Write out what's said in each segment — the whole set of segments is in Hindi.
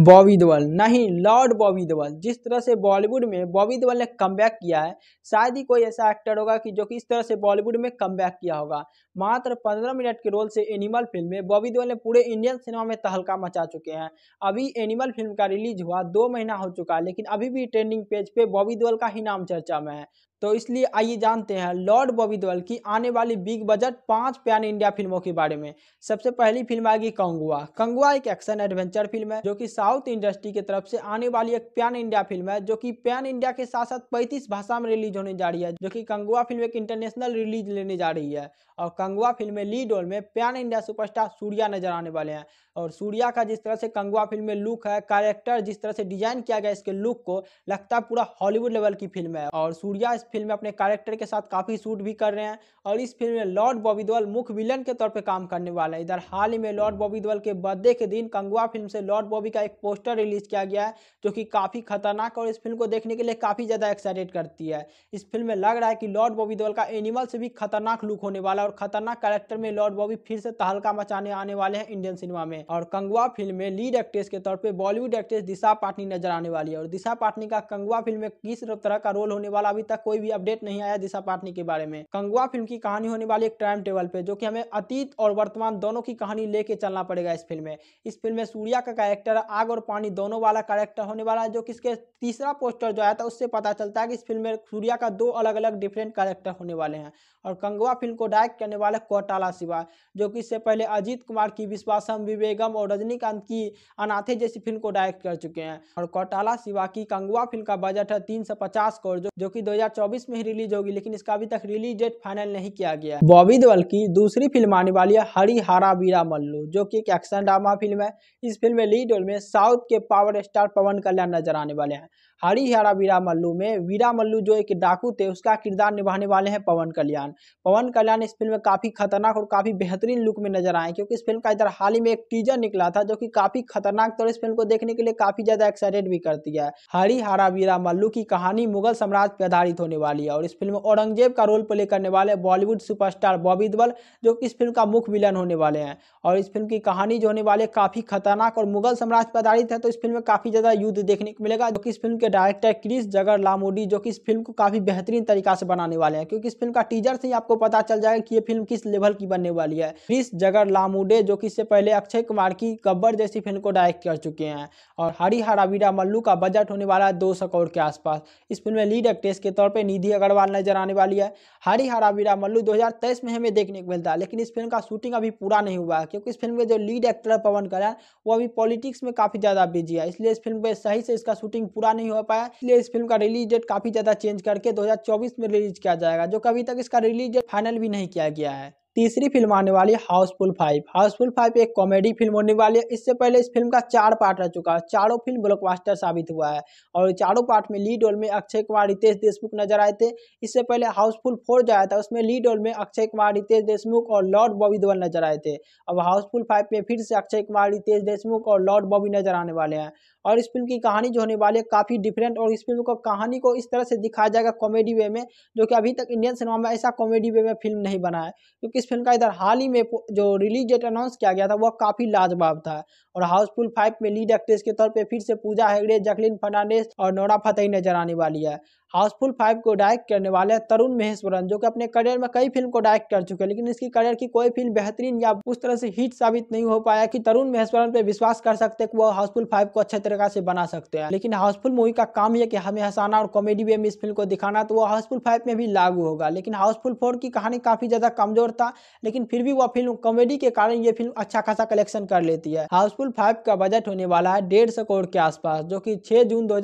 बॉबी देवल नहीं लॉर्ड बॉबी देवल जिस तरह से बॉलीवुड में बॉबी देवल ने कम किया है शायद ही कोई ऐसा एक्टर होगा कि जो कि इस तरह से बॉलीवुड में कम किया होगा मात्र 15 मिनट के रोल से एनिमल फिल्म में बॉबी देवल ने पूरे इंडियन सिनेमा में तहलका मचा चुके हैं अभी एनिमल फिल्म का रिलीज हुआ दो महीना हो चुका है लेकिन अभी भी ट्रेंडिंग पेज पे बॉबी देवल का ही नाम चर्चा में है तो इसलिए आइए जानते हैं लॉर्ड बॉबी देवल की आने वाली बिग बजट पांच पैन इंडिया फिल्मों के बारे में सबसे पहली फिल्म आएगी कंगुआ कंगुआ एक एक्शन एडवेंचर फिल्म है जो कि साउथ इंडस्ट्री की तरफ से आने वाली एक पैन इंडिया फिल्म है जो कि पैन इंडिया के साथ साथ पैंतीस भाषा में रिलीज होने जा रही है जो कि कंगुआ फिल्म एक इंटरनेशनल रिलीज लेने जा रही है और कंगुआ फिल्म में लीड रोल में पैन इंडिया सुपरस्टार सूर्या नजर आने वाले हैं और सूर्या का जिस तरह से कंगुआ फिल्म में लुक है कैरेक्टर जिस तरह से डिजाइन किया गया इसके लुक को लगता है पूरा हॉलीवुड लेवल की फिल्म है और सूर्या इस फिल्म में अपने कैरेक्टर के साथ काफ़ी शूट भी कर रहे हैं और इस फिल्म में लॉर्ड बॉबी देवल मुख्य विलन के तौर पे काम करने वाले हैं इधर हाल ही में लॉर्ड बॉबी देवल के बर्थडे के दिन कंगुआ फिल्म से लॉर्ड बॉबी का एक पोस्टर रिलीज किया गया है जो कि काफ़ी खतरनाक और इस फिल्म को देखने के लिए काफ़ी ज़्यादा एक्साइटेड करती है इस फिल्म में लग रहा है कि लॉर्ड बॉबी देवल का एनिमल से भी खतरनाक लुक होने वाला और खतरनाक कैरेक्टर में लॉर्ड बॉबी फिर से तहलका मचाने आने वाले हैं इंडियन सिनेमा में और कंगुआ फिल्म में लीड एक्ट्रेस के तौर पर बॉलीवुड एक्ट्रेस दिशा पाटनी नजर आने वाली है और दिशा पाटनी का कंगुआ फिल्म में किस तरह का रोल होने वाला अभी तक कोई कोई भी अपडेट नहीं आया दिशा पाटनी के बारे में कंगुआ फिल्म की कहानी होने वाली एक टाइम टेबल पे जो कि हमें अतीत और वर्तमान दोनों की कहानी लेके चलना पड़ेगा इस फिल्म में इस फिल्म में सूर्या का कैरेक्टर आग और पानी दोनों वाला कैरेक्टर होने वाला है जो किसके तीसरा पोस्टर जो आया था उससे पता चलता है कि इस फिल्म में सूर्या का दो अलग अलग डिफरेंट कैरेक्टर होने वाले हैं और कंगवा फिल्म को डायरेक्ट करने वाले कोटाला शिवा जो कि इससे पहले अजीत कुमार की विश्वासम विवेगम और रजनीकांत की अनाथे जैसी फिल्म को डायरेक्ट कर चुके हैं और कोटाला शिवा की कंगुआ फिल्म का बजट है तीन करोड़ जो, जो कि दो 2024 में ही रिलीज होगी लेकिन इसका अभी तक रिलीज डेट फाइनल नहीं किया गया है बॉबी देवल की दूसरी फिल्म आने वाली है हरी हरा वीरा मल्लू जो कि एक एक्शन ड्रामा फिल्म है इस फिल्म में लीड रोल में साउथ के पावर स्टार पवन कल्याण नजर आने वाले हैं हरिहरा वीरा मल्लू में वीरा मल्लू जो एक डाकू थे उसका किरदार निभाने वाले हैं पवन कल्याण पवन कल्याण इस फिल्म में काफ़ी खतरनाक और काफ़ी बेहतरीन लुक में नजर आए क्योंकि इस फिल्म का इधर हाल ही में एक टीजर निकला था जो कि काफ़ी खतरनाक तौर इस फिल्म को देखने के लिए काफ़ी ज़्यादा एक्साइटेड भी कर दिया है हरिहरा वीरा मल्लू की कहानी मुगल साम्राज्य पर आधारित होने वाली है और इस फिल्म में औरंगजेब का रोल प्ले करने वाले बॉलीवुड सुपरस्टार बॉबी देवल जो कि इस फिल्म का मुख्य विलन होने वाले हैं और इस फिल्म की कहानी जो होने वाले काफ़ी खतरनाक और मुगल साम्राज्य पर आधारित है तो इस फिल्म में काफ़ी ज़्यादा युद्ध देखने को मिलेगा जो कि इस फिल्म के डायरेक्टर क्रिस जगर लामोडी जो कि इस फिल्म को काफ़ी बेहतरीन तरीका से बनाने वाले हैं क्योंकि इस फिल्म का टीजर से ही आपको पता चल जाएगा कि ये फिल्म किस लेवल की बनने वाली है क्रिस जगर लामोडे जो कि इससे पहले अक्षय कुमार की गब्बर जैसी फिल्म को डायरेक्ट कर चुके हैं और हरी हरावीरा मल्लू का बजट होने वाला है दो सौ करोड़ के आसपास इस फिल्म में लीड एक्ट्रेस के तौर पर निधि अग्रवाल नजर आने वाली है हरी हरावीरा मल्लू दो में हमें देखने को मिलता है लेकिन इस फिल्म का शूटिंग अभी पूरा नहीं हुआ है क्योंकि इस फिल्म के जो लीड एक्टर पवन कल्याण वो अभी पॉलिटिक्स में काफ़ी ज़्यादा बिजी है इसलिए इस फिल्म में सही से इसका शूटिंग पूरा नहीं हुआ हो पाया इसलिए इस फिल्म का रिलीज डेट काफी ज्यादा चेंज करके दो में रिलीज किया जाएगा जो कभी तक इसका रिलीज डेट फाइनल भी नहीं किया गया है तीसरी फिल्म आने वाली हाउसफुल फाइव हाउसफुल फाइव एक कॉमेडी फिल्म होने वाली है इससे पहले इस फिल्म का चार पार्ट रह चुका है चारों फिल्म ब्लॉकबस्टर साबित हुआ है और चारों पार्ट में लीड रोल में अक्षय कुमार रितेश देशमुख नजर आए थे इससे पहले हाउसफुल फोर जो था उसमें लीड रोल में अक्षय कुमार रितेश देशमुख और लॉर्ड बॉबी धवल नजर आए थे अब हाउसफुल फाइव में फिर से अक्षय कुमार रितेश देशमुख और लॉर्ड बॉबी नजर आने वाले हैं और इस फिल्म की कहानी जो होने वाली है काफ़ी डिफरेंट और इस फिल्म को कहानी को इस तरह से दिखाया जाएगा कॉमेडी वे में जो कि अभी तक इंडियन सिनेमा में ऐसा कॉमेडी वे में फिल्म नहीं बना है क्योंकि इस फिल्म का इधर हाल ही में जो रिलीज डेट अनाउंस किया गया था वह काफ़ी लाजवाब था और हाउसफुल फाइव में लीड एक्ट्रेस के तौर पर फिर से पूजा हेगड़े जैकलिन फर्नांडिस और नोरा फतेही नजर आने वाली है हाउसफुल फाइव को डायरेक्ट करने वाले हैं तरुण महेश्वरन जो कि अपने करियर में कई फिल्म को डायरेक्ट कर चुके हैं लेकिन इसकी करियर की कोई फिल्म बेहतरीन या उस तरह से हिट साबित नहीं हो पाया कि तरुण महेश्वरन पे विश्वास कर सकते कि वो हाउसफुल फाइव को अच्छे तरीके से बना सकते हैं लेकिन हाउसफुल मूवी का काम यह कि हमें हंसाना और कॉमेडी वे में इस फिल्म को दिखाना तो वो हाउसफुल फाइव में भी लागू होगा लेकिन हाउसफुल फोर की कहानी काफी ज्यादा कमजोर था लेकिन फिर भी वह फिल्म कॉमेडी के कारण ये फिल्म अच्छा खासा कलेक्शन कर लेती है हाउसफुल फाइव का बजट होने वाला है डेढ़ सौ करोड़ के आसपास जो की छह जून दो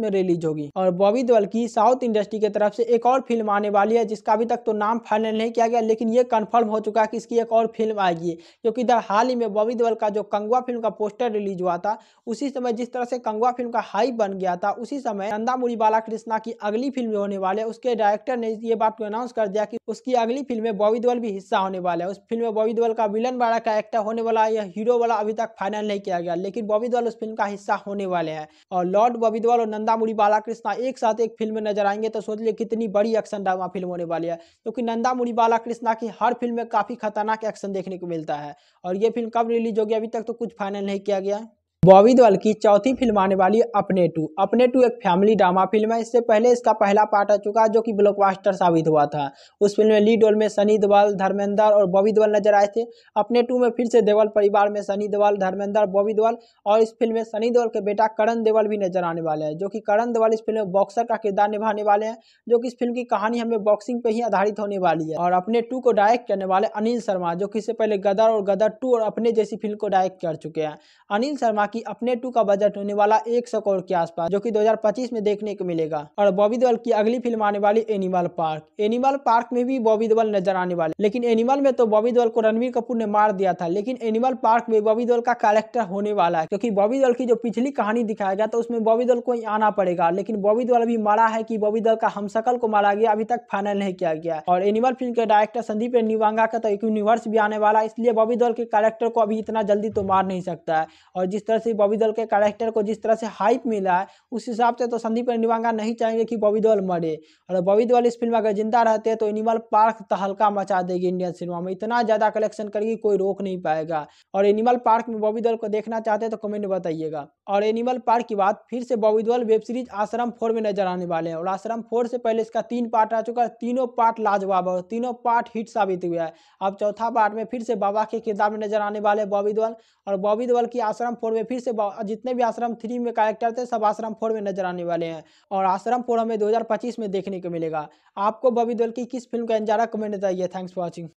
में रिलीज होगी और बॉबी दल की की साउथ इंडस्ट्री की तरफ से एक और फिल्म आने वाली है जिसका अभी तक तो नाम फाइनल नहीं किया गया लेकिन ये कन्फर्म हो चुका है कि इसकी एक और फिल्म आएगी क्योंकि इधर हाल ही में बॉबी देवल का जो कंगवा फिल्म का पोस्टर रिलीज हुआ था उसी समय जिस तरह से कंगवा फिल्म का हाई बन गया था उसी समय नंदामुरी बाला कृष्णा की अगली फिल्म होने वाली है उसके डायरेक्टर ने ये बात को अनाउंस कर दिया कि उसकी अगली फिल्म में बॉबी देवल भी हिस्सा होने वाला है उस फिल्म में बॉबी देवल का विलन वाला कैरेक्टर होने वाला है या हीरो वाला अभी तक फाइनल नहीं किया गया लेकिन बॉबी देवल उस फिल्म का हिस्सा होने वाले हैं और लॉर्ड बॉबी देवल और नंदामुरी बालाकृष्णा एक साथ एक फिल्म में नजर आएंगे तो सोच लिए कितनी बड़ी एक्शन ड्रामा फिल्म होने वाली है क्योंकि नंदा मुनि बाला कृष्णा की हर फिल्म में काफ़ी खतरनाक एक्शन देखने को मिलता है और ये फिल्म कब रिलीज होगी अभी तक तो कुछ फाइनल नहीं किया गया बॉबी दल की चौथी फिल्म आने वाली अपने टू अपने टू एक फैमिली ड्रामा फिल्म है इससे पहले इसका पहला पार्ट आ चुका है जो कि ब्लॉकबास्टर साबित हुआ था उस फिल्म में लीड रोल में सनी देवल धर्मेंद्र और बॉबी देवल नजर आए थे अपने टू में फिर से देवल परिवार में सनी देवल धर्मेंद्र बॉबी देवल और इस फिल्म में सनी देवल के बेटा करण देवल भी नजर आने वाले हैं जो कि करण देवल इस फिल्म में बॉक्सर का किरदार निभाने वाले हैं जो कि इस फिल्म की कहानी हमें बॉक्सिंग पर ही आधारित होने वाली है और अपने टू को डायरेक्ट करने वाले अनिल शर्मा जो कि इससे पहले गदर और गदर टू और अपने जैसी फिल्म को डायरेक्ट कर चुके हैं अनिल शर्मा कहा कि अपने टू का बजट होने वाला एक सौ करोड़ के आसपास जो कि 2025 में देखने को मिलेगा और बॉबी देवल की अगली फिल्म आने वाली एनिमल पार्क एनिमल पार्क में भी बॉबी देवल नजर आने वाले लेकिन एनिमल में तो बॉबी देवल को रणवीर कपूर ने मार दिया था लेकिन एनिमल पार्क में बॉबी देवल का कैरेक्टर होने वाला है क्योंकि बॉबी देवल की जो पिछली कहानी दिखाया गया तो उसमें बॉबी देवल को ही आना पड़ेगा लेकिन बॉबी देवल अभी मारा है की बॉबी देवल का हमसकल को मारा गया अभी तक फाइनल नहीं किया गया और एनिमल फिल्म के डायरेक्टर संदीप निवांगा का तो एक यूनिवर्स भी आने वाला इसलिए बॉबी देवल के कैरेक्टर को अभी इतना जल्दी तो मार नहीं सकता है और जिस तरह तरह से बॉबी दल के कैरेक्टर को जिस तरह से हाइप मिला है उस हिसाब से तो संदीप निवांगा नहीं चाहेंगे कि बॉबी दल मरे और बॉबी दल इस फिल्म अगर जिंदा रहते हैं तो एनिमल पार्क तहलका मचा देगी इंडियन सिनेमा में इतना ज़्यादा कलेक्शन करेगी कोई रोक नहीं पाएगा और एनिमल पार्क में बॉबी दल को देखना चाहते हैं तो कमेंट बताइएगा और एनिमल पार्क की बात फिर से बॉबी दल वेब सीरीज आश्रम फोर में नजर आने वाले हैं और आश्रम फोर से पहले इसका तीन पार्ट आ चुका है तीनों पार्ट लाजवाब और तीनों पार्ट हिट साबित हुआ है अब चौथा पार्ट में फिर से बाबा के किरदार में नजर आने वाले बॉबी देवल और बॉबी देवल की आश्रम फोर में फिर से जितने भी आश्रम थ्री में कैरेक्टर थे सब आश्रम फोर में नजर आने वाले हैं और आश्रम फोर हमें 2025 में देखने को मिलेगा आपको बबी दल की किस फिल्म का इंजारा कमेंट बताइए थैंक्स फॉर वॉचिंग